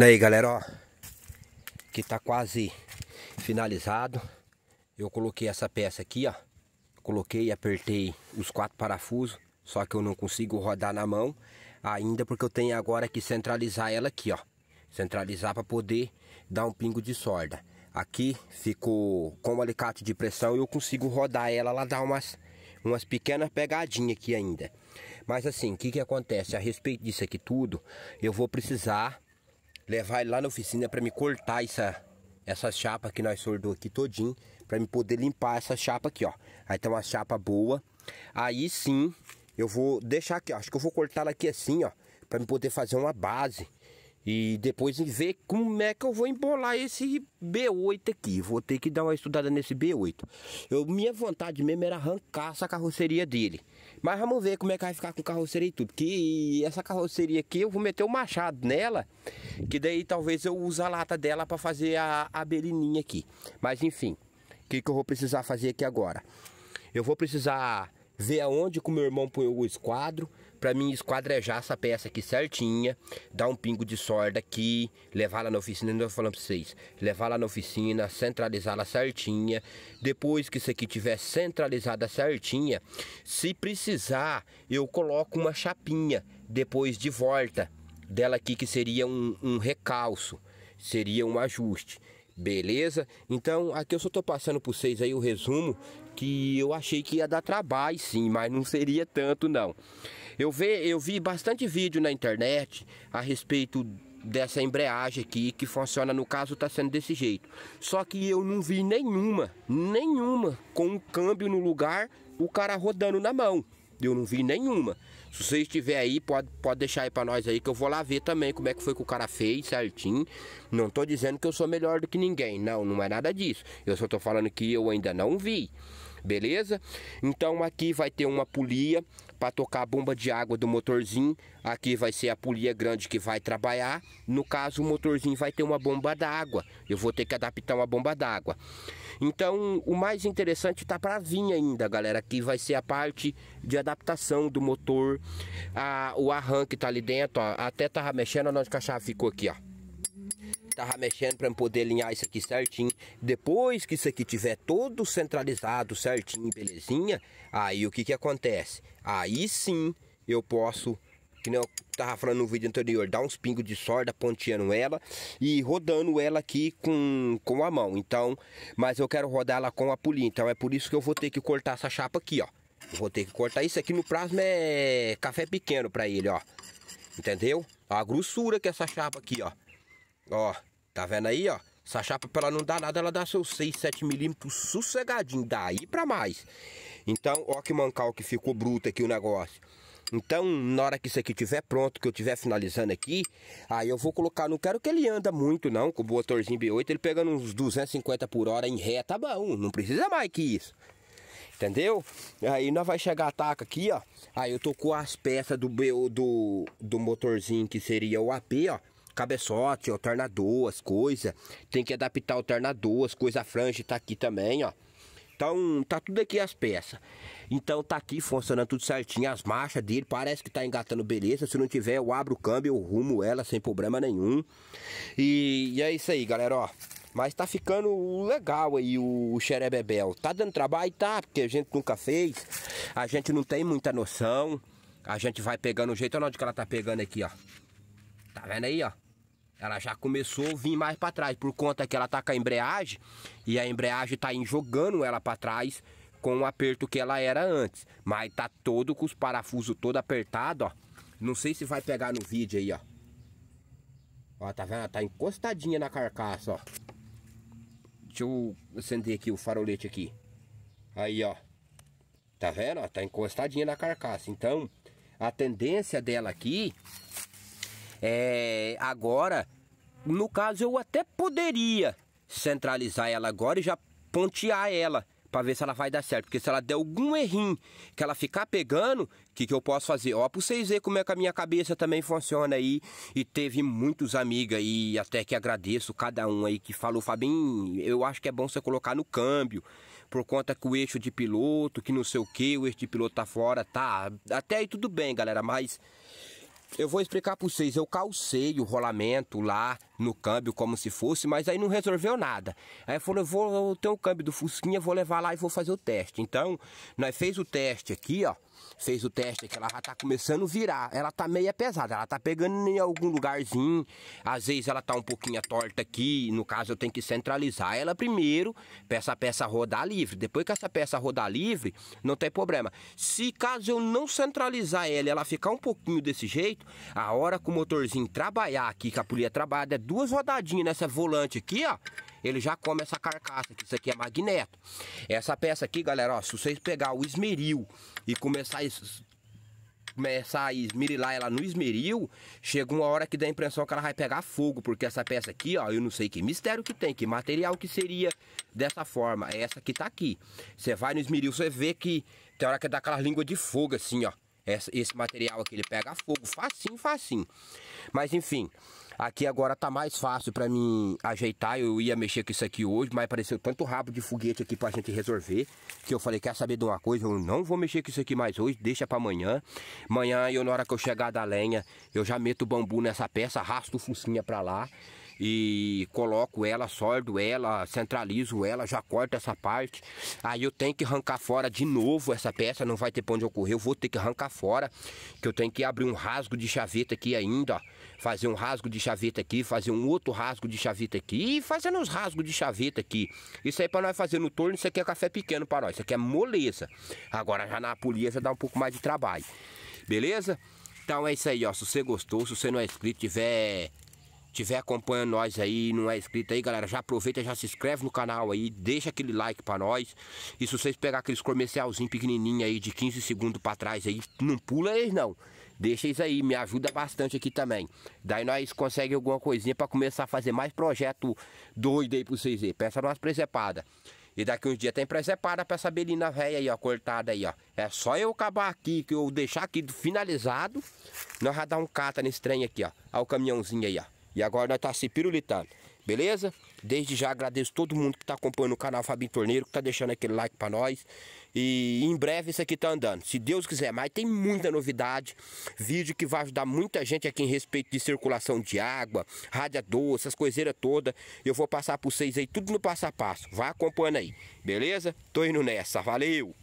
Aí galera, ó, que tá quase finalizado. Eu coloquei essa peça aqui, ó. Coloquei e apertei os quatro parafusos, só que eu não consigo rodar na mão ainda porque eu tenho agora que centralizar ela aqui, ó. Centralizar para poder dar um pingo de solda. Aqui ficou com o alicate de pressão e eu consigo rodar ela, ela dá umas umas pequenas pegadinhas aqui ainda. Mas assim, o que que acontece? A respeito disso aqui tudo, eu vou precisar levar ele lá na oficina para me cortar essa, essa chapa que nós soldou aqui todinho, para me poder limpar essa chapa aqui, ó. Aí tem uma chapa boa. Aí sim, eu vou deixar aqui, ó. Acho que eu vou cortar ela aqui assim, ó, para me poder fazer uma base. E depois ver como é que eu vou embolar esse B8 aqui. Vou ter que dar uma estudada nesse B8. Eu, minha vontade mesmo era arrancar essa carroceria dele. Mas vamos ver como é que vai ficar com carroceria e tudo. Que essa carroceria aqui eu vou meter o machado nela. Que daí talvez eu use a lata dela para fazer a, a berininha aqui. Mas enfim, o que, que eu vou precisar fazer aqui agora? Eu vou precisar ver aonde que o meu irmão põe o esquadro, para mim esquadrejar essa peça aqui certinha, dar um pingo de sorda aqui, levar lá na oficina, não estou falando para vocês, levar lá na oficina, centralizá-la certinha. Depois que isso aqui tiver centralizada certinha, se precisar, eu coloco uma chapinha depois de volta dela aqui que seria um, um recalço, seria um ajuste. Beleza? Então aqui eu só estou passando para vocês aí o resumo que eu achei que ia dar trabalho sim, mas não seria tanto não. Eu vi, eu vi bastante vídeo na internet a respeito dessa embreagem aqui que funciona no caso está sendo desse jeito só que eu não vi nenhuma nenhuma com um câmbio no lugar o cara rodando na mão eu não vi nenhuma. Se você estiver aí, pode, pode deixar aí pra nós aí, que eu vou lá ver também como é que foi que o cara fez certinho. Não tô dizendo que eu sou melhor do que ninguém. Não, não é nada disso. Eu só tô falando que eu ainda não vi beleza? Então aqui vai ter uma polia para tocar a bomba de água do motorzinho. Aqui vai ser a polia grande que vai trabalhar. No caso, o motorzinho vai ter uma bomba d'água. Eu vou ter que adaptar uma bomba d'água. Então, o mais interessante está para vir ainda, galera. Que vai ser a parte de adaptação do motor, a, o arranque está ali dentro. Ó, até tava mexendo, onde nossa a chave ficou aqui, ó tava mexendo para poder alinhar isso aqui certinho. Depois que isso aqui tiver todo centralizado certinho, belezinha, aí o que que acontece? Aí sim eu posso, que nem eu tava falando no vídeo anterior, dar uns pingos de sorda ponteando ela e rodando ela aqui com, com a mão. Então, mas eu quero rodar ela com a polia, então é por isso que eu vou ter que cortar essa chapa aqui, ó. Vou ter que cortar isso aqui no prazo é café pequeno para ele, ó. Entendeu? A grossura que essa chapa aqui, ó. Ó, tá vendo aí, ó? Essa chapa pra ela não dar nada, ela dá seus 6, 7 milímetros sossegadinho, daí pra mais. Então, ó que mancal que ficou bruto aqui o negócio. Então, na hora que isso aqui tiver pronto, que eu tiver finalizando aqui, aí eu vou colocar, não quero que ele anda muito não, com o motorzinho B8, ele pegando uns 250 por hora em ré, tá bom, não precisa mais que isso. Entendeu? Aí nós vai chegar a taca aqui, ó. Aí eu tô com as peças do, do, do motorzinho que seria o AP, ó cabeçote, alternador, as coisas. Tem que adaptar alternador, as coisas. A franja tá aqui também, ó. Então, tá tudo aqui as peças. Então, tá aqui funcionando tudo certinho. As marchas dele parece que tá engatando beleza. Se não tiver, eu abro o câmbio, eu rumo ela sem problema nenhum. E, e é isso aí, galera, ó. Mas tá ficando legal aí o, o xerebebel. Tá dando trabalho? Tá, porque a gente nunca fez. A gente não tem muita noção. A gente vai pegando o jeito. Olha onde que ela tá pegando aqui, ó. Tá vendo aí, ó? ela já começou a vir mais para trás, por conta que ela tá com a embreagem e a embreagem tá jogando ela para trás com o aperto que ela era antes. Mas tá todo com os parafusos todo apertado, ó. Não sei se vai pegar no vídeo aí, ó. Ó, tá vendo? tá encostadinha na carcaça, ó. Deixa eu acender aqui o farolete aqui. Aí, ó. Tá vendo? Ó, tá encostadinha na carcaça. Então, a tendência dela aqui é, agora, no caso, eu até poderia centralizar ela agora e já pontear ela para ver se ela vai dar certo. Porque se ela der algum errinho que ela ficar pegando, o que, que eu posso fazer? Ó, para vocês verem como é que a minha cabeça também funciona aí. E teve muitos amigos aí até que agradeço cada um aí que falou, Fabinho, eu acho que é bom você colocar no câmbio, por conta que o eixo de piloto, que não sei o que, o eixo de piloto tá fora, tá. Até aí tudo bem, galera, mas eu vou explicar para vocês. Eu calcei o rolamento lá no câmbio como se fosse, mas aí não resolveu nada. Aí falou, eu vou ter o câmbio do Fusquinha, vou levar lá e vou fazer o teste. Então, nós fez o teste aqui, ó fez o teste aqui, ela já tá começando a virar. Ela tá meia pesada, ela tá pegando em algum lugarzinho. Às vezes ela tá um pouquinho torta aqui, no caso eu tenho que centralizar ela primeiro pra essa peça rodar livre. Depois que essa peça rodar livre, não tem problema. Se caso eu não centralizar ela, ela ficar um pouquinho desse jeito, a hora que o motorzinho trabalhar aqui, que a polia trabalhada, é duas rodadinhas nessa volante aqui, ó ele já come essa carcaça, que isso aqui é magneto. Essa peça aqui, galera, ó, se vocês pegar o esmeril e começar a começar a esmirilar ela no esmeril, chega uma hora que dá a impressão que ela vai pegar fogo, porque essa peça aqui, ó, eu não sei que mistério que tem, que material que seria dessa forma. essa que tá aqui. Você vai no esmeril, você vê que tem hora que dá aquela língua de fogo assim, ó. Essa, esse material aqui ele pega fogo, facinho, facinho. Mas enfim, aqui agora tá mais fácil para mim ajeitar. Eu ia mexer com isso aqui hoje, mas apareceu tanto rabo de foguete aqui pra gente resolver. Que eu falei, quer saber de uma coisa? Eu não vou mexer com isso aqui mais hoje, deixa para amanhã. Amanhã eu, na hora que eu chegar da lenha, eu já meto o bambu nessa peça, arrasto o focinha pra lá e coloco ela, sólido ela, centralizo ela, já corto essa parte. Aí eu tenho que arrancar fora de novo essa peça, não vai ter pra onde ocorrer, eu vou ter que arrancar fora, que eu tenho que abrir um rasgo de chaveta aqui ainda, ó. fazer um rasgo de chaveta aqui, fazer um outro rasgo de chaveta aqui e fazendo uns rasgos de chaveta aqui. Isso aí para nós fazer no torno, isso aqui é café pequeno pra nós, isso aqui é moleza. Agora já na polícia dá um pouco mais de trabalho. Beleza? Então é isso aí, ó. Se você gostou, se você não é inscrito, tiver tiver acompanhando nós aí, não é inscrito aí, galera, já aproveita, já se inscreve no canal aí, deixa aquele like pra nós. E se vocês pegar aqueles comercialzinhos pequenininho aí, de 15 segundos pra trás aí, não pula eles não. Deixa isso aí, me ajuda bastante aqui também. Daí nós conseguimos alguma coisinha pra começar a fazer mais projeto doido aí pra vocês verem. Peça nós presepada. E daqui uns dias tem presepada pra essa belina velha aí, ó, cortada aí, ó. É só eu acabar aqui, que eu deixar aqui finalizado, nós já dar um cata nesse trem aqui, ó. Olha o caminhãozinho aí, ó. E agora nós tá se pirulitando. Beleza? Desde já agradeço todo mundo que está acompanhando o canal Fabinho Torneiro, que está deixando aquele like para nós. E em breve isso aqui tá andando, se Deus quiser. Mas tem muita novidade, vídeo que vai ajudar muita gente aqui em respeito de circulação de água, radiador, essas coiseiras todas. Eu vou passar para vocês aí tudo no passo a passo. Vai acompanhando aí, beleza? Tô indo nessa, valeu!